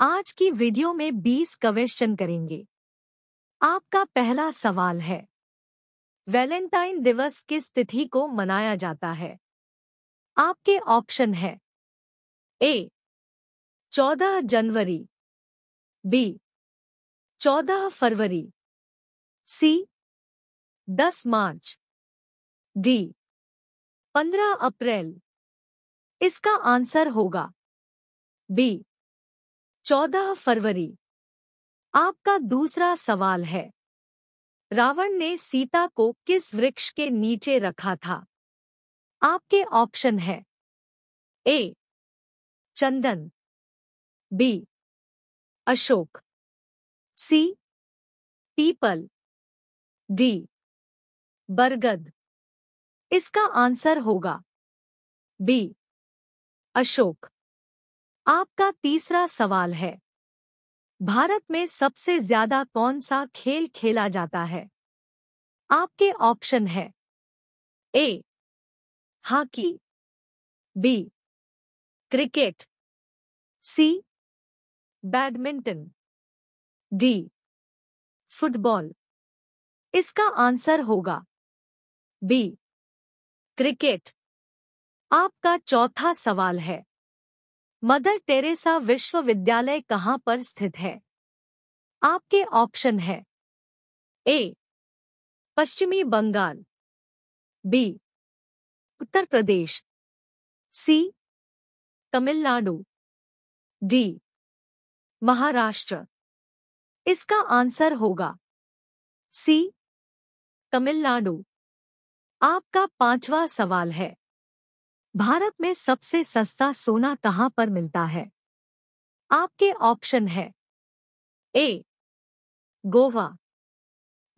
आज की वीडियो में 20 क्वेश्चन करेंगे आपका पहला सवाल है वैलेंटाइन दिवस किस तिथि को मनाया जाता है आपके ऑप्शन है ए 14 जनवरी बी 14 फरवरी सी 10 मार्च डी 15 अप्रैल इसका आंसर होगा बी चौदह फरवरी आपका दूसरा सवाल है रावण ने सीता को किस वृक्ष के नीचे रखा था आपके ऑप्शन है ए चंदन बी अशोक सी पीपल डी बरगद इसका आंसर होगा बी अशोक आपका तीसरा सवाल है भारत में सबसे ज्यादा कौन सा खेल खेला जाता है आपके ऑप्शन है A hockey B cricket C badminton D football इसका आंसर होगा बी क्रिकेट आपका चौथा सवाल है मदर टेरेसा विश्वविद्यालय कहाँ पर स्थित है आपके ऑप्शन है ए पश्चिमी बंगाल बी उत्तर प्रदेश सी तमिलनाडु डी महाराष्ट्र इसका आंसर होगा सी तमिलनाडु आपका पांचवा सवाल है भारत में सबसे सस्ता सोना कहां पर मिलता है आपके ऑप्शन है A Goa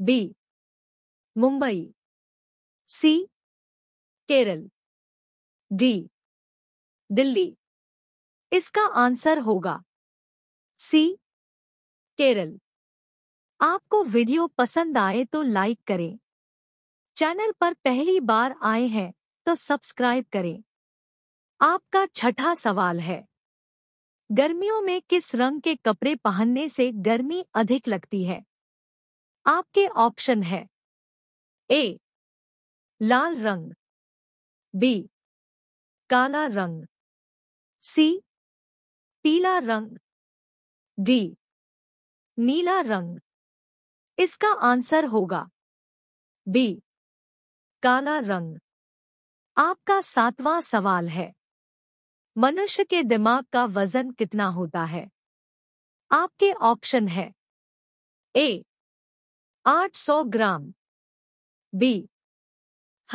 B Mumbai C Kerala D Delhi इसका आंसर होगा सी केरल आपको वीडियो पसंद आए तो लाइक करें चैनल पर पहली बार आए हैं तो सब्सक्राइब करें आपका छठा सवाल है गर्मियों में किस रंग के कपड़े पहनने से गर्मी अधिक लगती है आपके ऑप्शन है ए लाल रंग बी काला रंग सी पीला रंग डी नीला रंग इसका आंसर होगा बी काला रंग आपका सातवां सवाल है मनुष्य के दिमाग का वजन कितना होता है आपके ऑप्शन है ए 800 ग्राम बी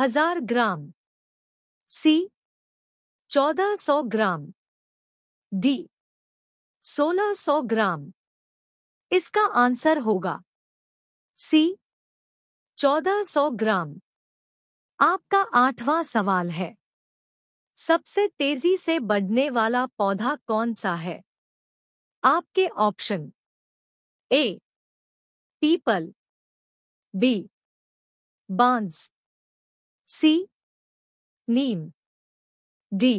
हजार ग्राम सी 1400 ग्राम डी 1600 ग्राम इसका आंसर होगा सी 1400 ग्राम आपका आठवां सवाल है सबसे तेजी से बढ़ने वाला पौधा कौन सा है आपके ऑप्शन ए पीपल बी बांस सी नीम डी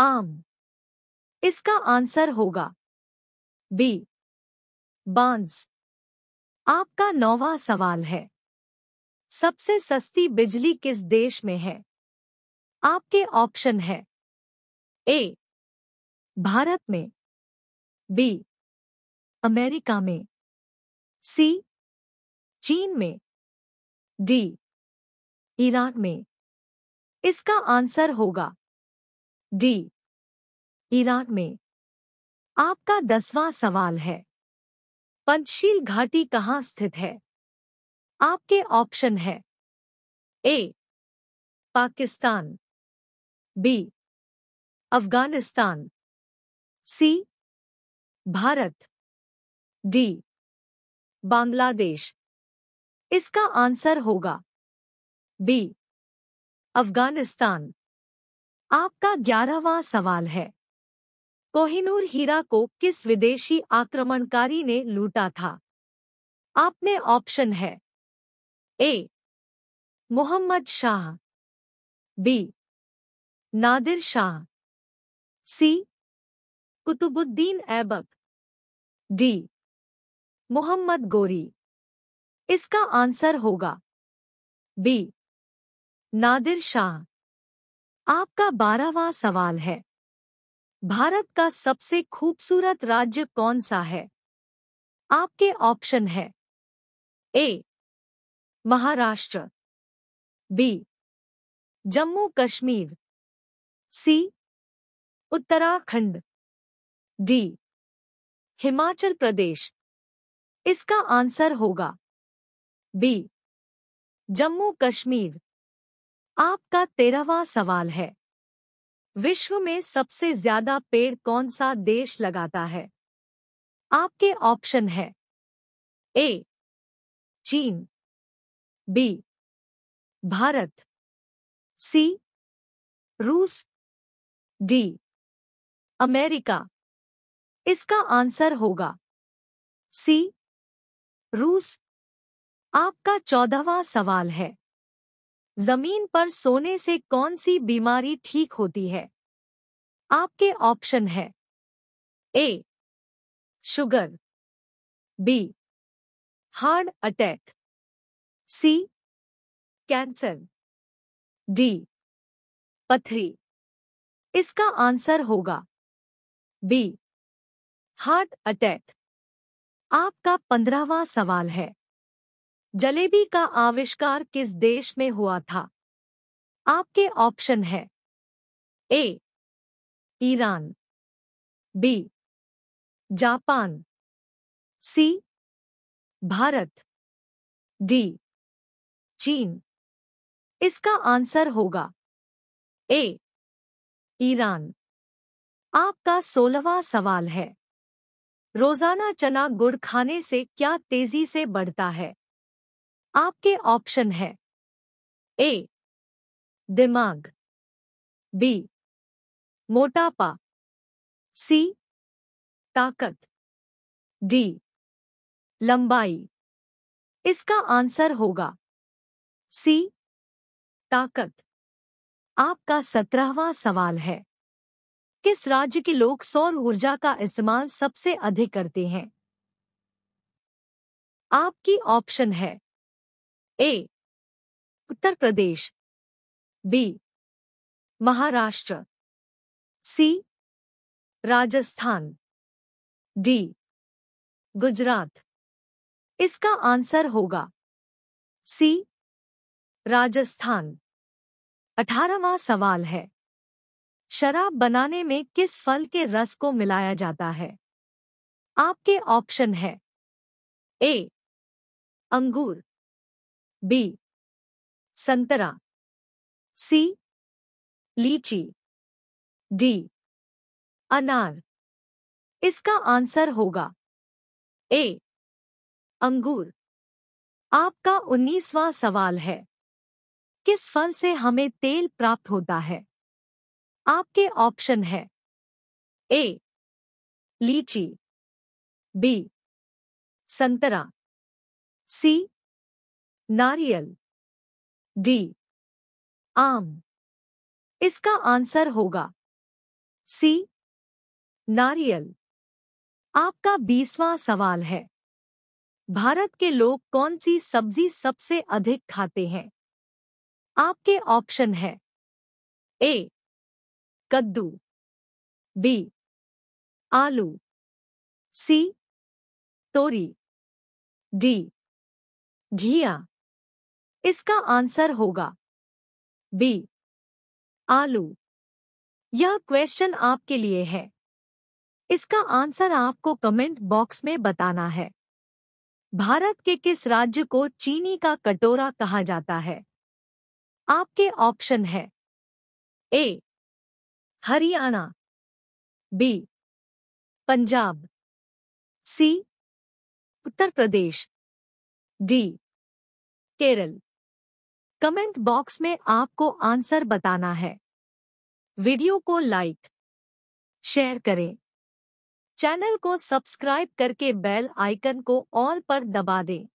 आम इसका आंसर होगा बी बांस आपका नौवा सवाल है सबसे सस्ती बिजली किस देश में है आपके ऑप्शन है ए भारत में बी अमेरिका में सी चीन में डी ईरान में इसका आंसर होगा डी ईरान में आपका दसवां सवाल है पंचशील घाटी कहाँ स्थित है आपके ऑप्शन है A Pakistan B Afghanistan C Bharat D Bangladesh इसका आंसर होगा बी अफगानिस्तान आपका ग्यारहवा सवाल है कोहिनूर हीरा को किस विदेशी आक्रमणकारी ने लूटा था आपने ऑप्शन है A Mohammad Shah B Nadir Shah C Qutbuddin Aibak D Mohammad Ghori इसका आंसर होगा बी नादिर शाह आपका बारहवा सवाल है भारत का सबसे खूबसूरत राज्य कौन सा है आपके ऑप्शन है A Maharashtra B Jammu Kashmir C Uttarakhand D Himachal Pradesh इसका आंसर होगा बी जम्मू कश्मीर आपका तेरहवा सवाल है विश्व में सबसे ज्यादा पेड़ कौन सा देश लगाता है आपके ऑप्शन है ए चीन बी भारत सी रूस डी अमेरिका इसका आंसर होगा सी रूस आपका चौदहवा सवाल है जमीन पर सोने से कौन सी बीमारी ठीक होती है आपके ऑप्शन है A sugar B heart attack C cancer D पथरी इसका आंसर होगा बी हार्ट अटैक आपका पंद्रहवा सवाल है जलेबी का आविष्कार किस देश में हुआ था आपके ऑप्शन है A Iran B Japan C Bharat D चीन इसका आंसर होगा ए ईरान आपका सोलहवा सवाल है रोजाना चना गुड़ खाने से क्या तेजी से बढ़ता है आपके ऑप्शन है ए दिमाग बी मोटापा सी ताकत डी लंबाई इसका आंसर होगा सी ताकत आपका सत्रहवा सवाल है किस राज्य के लोग सौर ऊर्जा का इस्तेमाल सबसे अधिक करते हैं आपकी ऑप्शन है A Uttar Pradesh B Maharashtra C Rajasthan D Gujarat इसका आंसर होगा सी राजस्थान अठारहवा सवाल है शराब बनाने में किस फल के रस को मिलाया जाता है आपके ऑप्शन है ए अंगूर बी संतरा सी लीची डी अनार इसका आंसर होगा ए अंगूर आपका उन्नीसवां सवाल है किस फल से हमें तेल प्राप्त होता है आपके ऑप्शन है ए लीची बी संतरा सी नारियल डी आम इसका आंसर होगा सी नारियल आपका बीसवां सवाल है भारत के लोग कौन सी सब्जी सबसे अधिक खाते हैं आपके ऑप्शन है ए कद्दू बी आलू सी तोरी डी घिया इसका आंसर होगा बी आलू यह क्वेश्चन आपके लिए है इसका आंसर आपको कमेंट बॉक्स में बताना है भारत के किस राज्य को चीनी का कटोरा कहा जाता है आपके ऑप्शन है A Haryana B Punjab C Uttar Pradesh D Kerala comment box में आपको आंसर बताना है वीडियो को लाइक शेयर करें चैनल को सब्सक्राइब करके बेल आइकन को ऑल पर दबा दें